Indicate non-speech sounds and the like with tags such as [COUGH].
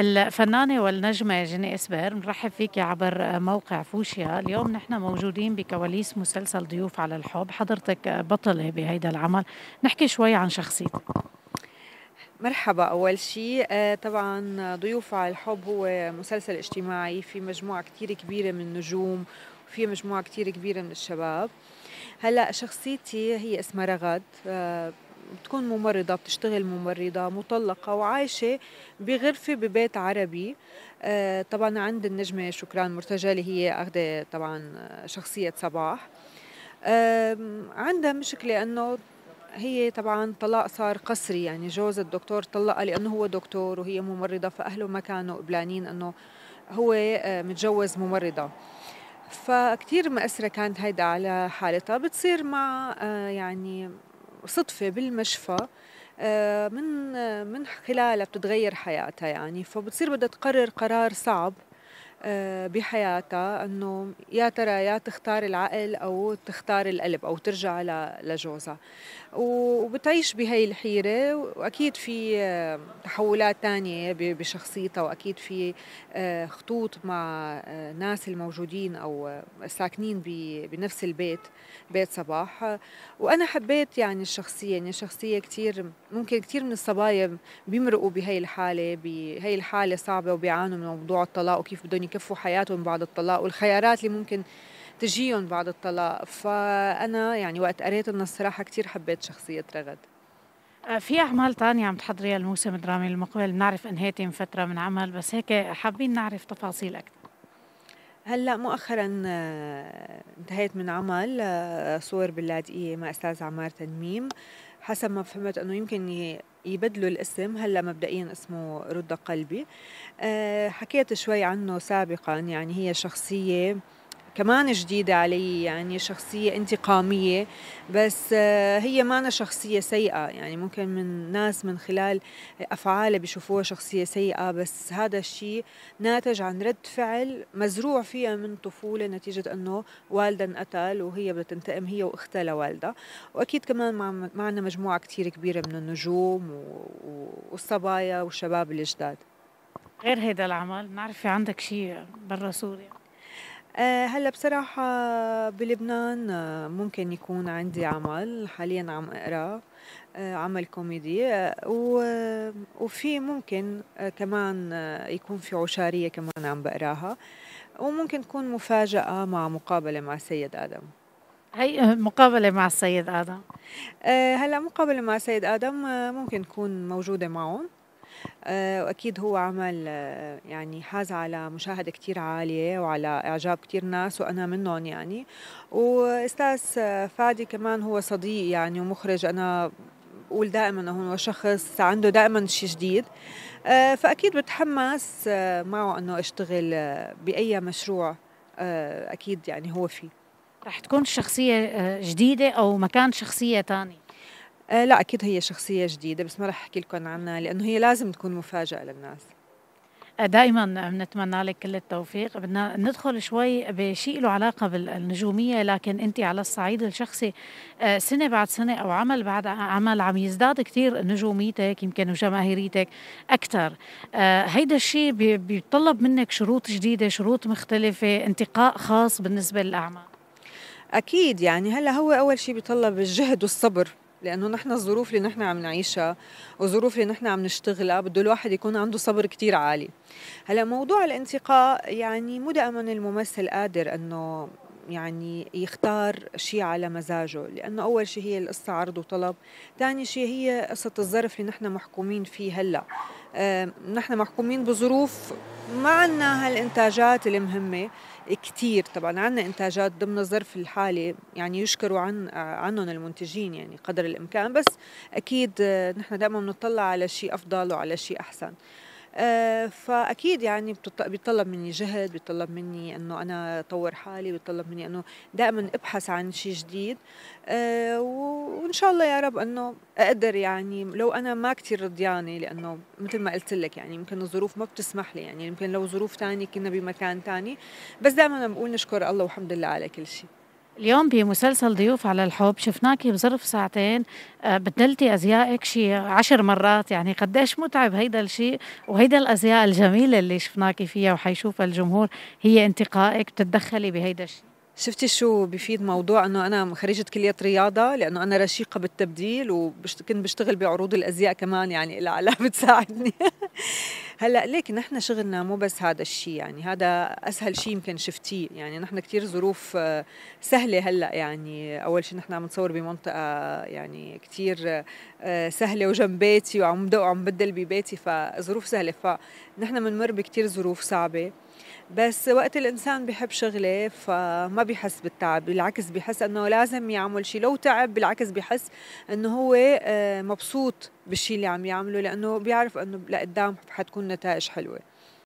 الفنانة والنجمة جيني إسبير نرحب فيك عبر موقع فوشيا اليوم نحن موجودين بكواليس مسلسل ضيوف على الحب حضرتك بطلة بهيدا العمل نحكي شوي عن شخصيتك مرحبا أول شيء آه، طبعا ضيوف على الحب هو مسلسل اجتماعي في مجموعة كتير كبيرة من النجوم وفي مجموعة كتير كبيرة من الشباب هلا شخصيتي هي اسمها رغد آه، بتكون ممرضة بتشتغل ممرضة مطلقة وعايشة بغرفة ببيت عربي آه، طبعا عند النجمة شكران مرتجالي هي أخذة طبعا شخصية صباح عندها مشكلة أنه هي طبعا طلاق صار قسري يعني جوز الدكتور طلقها لأنه هو دكتور وهي ممرضة فأهله ما كانوا قبلانين أنه هو آه، متجوز ممرضة فكتير مأسرة كانت هيدا على حالتها بتصير مع آه، يعني صدفه بالمشفى آه، من آه، من خلالها بتتغير حياتها يعني فبتصير بدها تقرر قرار صعب آه، بحياتها انه يا ترى يا تختار العقل او تختار القلب او ترجع لجوزها وبتعيش بهي الحيره واكيد في آه، تحولات تانية بشخصيتها واكيد في آه، خطوط مع ناس الموجودين او ساكنين بنفس البيت بيت صباح وانا حبيت يعني الشخصيه يعني شخصيه كثير ممكن كثير من الصبايا بيمرقوا بهي الحاله بهي الحاله صعبه وبيعانوا من موضوع الطلاق وكيف بدهم يكفوا حياتهم بعد الطلاق والخيارات اللي ممكن تجيهم بعد الطلاق فأنا يعني وقت قريت إنه الصراحة كتير حبيت شخصية رغد آه، في اعمال تانية عم تحضريها الموسم الدرامي المقبل بنعرف انهيتي من فتره من عمل بس هيك حابين نعرف تفاصيل اكثر هلا مؤخرا آه، انتهيت من عمل آه، صور باللاذقيه مع استاذ عمار تنميم حسب ما فهمت انه يمكن يبدلوا الاسم هلا مبدئيا اسمه رد قلبي آه، حكيت شوي عنه سابقا يعني هي شخصيه كمان جديدة علي يعني شخصية انتقامية بس آه، هي مانا شخصية سيئة يعني ممكن من ناس من خلال أفعالها بيشوفوها شخصية سيئة بس هذا الشيء ناتج عن رد فعل مزروع فيها من طفولة نتيجة أنه والدها انقتل وهي بدها تنتقم هي وأختها لوالدها وأكيد كمان معنا مجموعة كتير كبيرة من النجوم والصبايا والشباب الجداد غير هيدا العمل نعرف في عندك شيء برا سوريا آه، هلا بصراحة بلبنان آه، ممكن يكون عندي عمل حاليا عم اقرا آه، عمل كوميدي وفي ممكن كمان يكون في عشارية كمان عم بقراها وممكن تكون مفاجأة مع مقابلة مع السيد آدم هي مقابلة مع السيد آدم هلا مقابلة مع السيد آدم ممكن تكون موجودة معهم آه، واكيد هو عمل آه، يعني حاز على مشاهده كثير عاليه وعلى اعجاب كثير ناس وانا منهم يعني واستاذ فادي كمان هو صديق يعني ومخرج انا بقول دائما انه هو شخص عنده دائما شيء جديد آه، فاكيد بتحمس معه انه اشتغل باي مشروع اكيد يعني هو فيه رح تكون شخصيه جديده او مكان شخصيه ثانيه آه، لا اكيد هي شخصيه جديده بس ما راح احكي لكم عنها لانه هي لازم تكون مفاجاه للناس آه، دائما بنتمنى لك كل التوفيق بدنا ندخل شوي بشيء له علاقة بالنجومية لكن أنت على الصعيد الشخصي آه، سنة بعد سنة أو عمل بعد عمل عم يزداد كثير نجوميتك يمكن وجماهيريتك أكثر هيدا الشيء بيتطلب منك شروط جديدة شروط مختلفة انتقاء خاص بالنسبة للأعمال أكيد يعني هلا هو أول شيء بيطلب الجهد والصبر لانه نحن الظروف اللي نحن عم نعيشها والظروف اللي نحن عم نشتغلها بده الواحد يكون عنده صبر كتير عالي هلا موضوع الانتقاء يعني مو دائما الممثل قادر انه يعني يختار شيء على مزاجه لأنه أول شيء هي القصة عرض وطلب ثاني شيء هي قصة الظرف اللي نحن محكومين فيه هلأ آه، نحن محكومين بظروف ما عندنا هالإنتاجات المهمة كتير طبعا عندنا انتاجات ضمن الظرف الحالي يعني يشكروا عن عنهم المنتجين يعني قدر الامكان بس اكيد نحن دائما بنطلع على شيء افضل وعلى شيء احسن آه، فاكيد يعني بيطلب مني جهد بيطلب مني انه انا اطور حالي بيطلب مني انه دائما ابحث عن شيء جديد و آه، وان شاء الله يا رب انه اقدر يعني لو انا ما كتير رضيانه لانه مثل ما قلت لك يعني يمكن الظروف ما بتسمح لي يعني يمكن لو ظروف تانية كنا بمكان تاني بس دائما بقول نشكر الله والحمد لله على كل شيء اليوم بمسلسل ضيوف على الحب شفناكي بظرف ساعتين آه، بدلتي ازيائك شي عشر مرات يعني قديش متعب هيدا الشيء وهيدا الازياء الجميله اللي شفناكي فيها وحيشوفها الجمهور هي انتقائك بتتدخلي بهيدا الشيء شفتي شو بفيد موضوع انه انا خريجه كليه رياضه لانه انا رشيقه بالتبديل وكنت بشتغل بعروض الازياء كمان يعني لها علاقه [LAUGHS] بتساعدني هلا ليك نحن شغلنا مو بس هذا الشيء يعني هذا اسهل شيء يمكن شفتيه يعني نحن كثير ظروف آه، سهله هلا يعني اول شيء نحن عم نصور بمنطقه آه، يعني كثير آه، سهله وجنب بيتي وعم وعم بدل ببيتي فظروف سهله فنحن بنمر بكثير ظروف صعبه بس وقت الانسان بحب شغله فما بيحس بالتعب بالعكس بحس انه لازم يعمل شيء لو تعب بالعكس بحس انه هو آه، مبسوط بالشيء اللي عم يعمله لانه بيعرف انه لقدام حتكون نتائج حلوه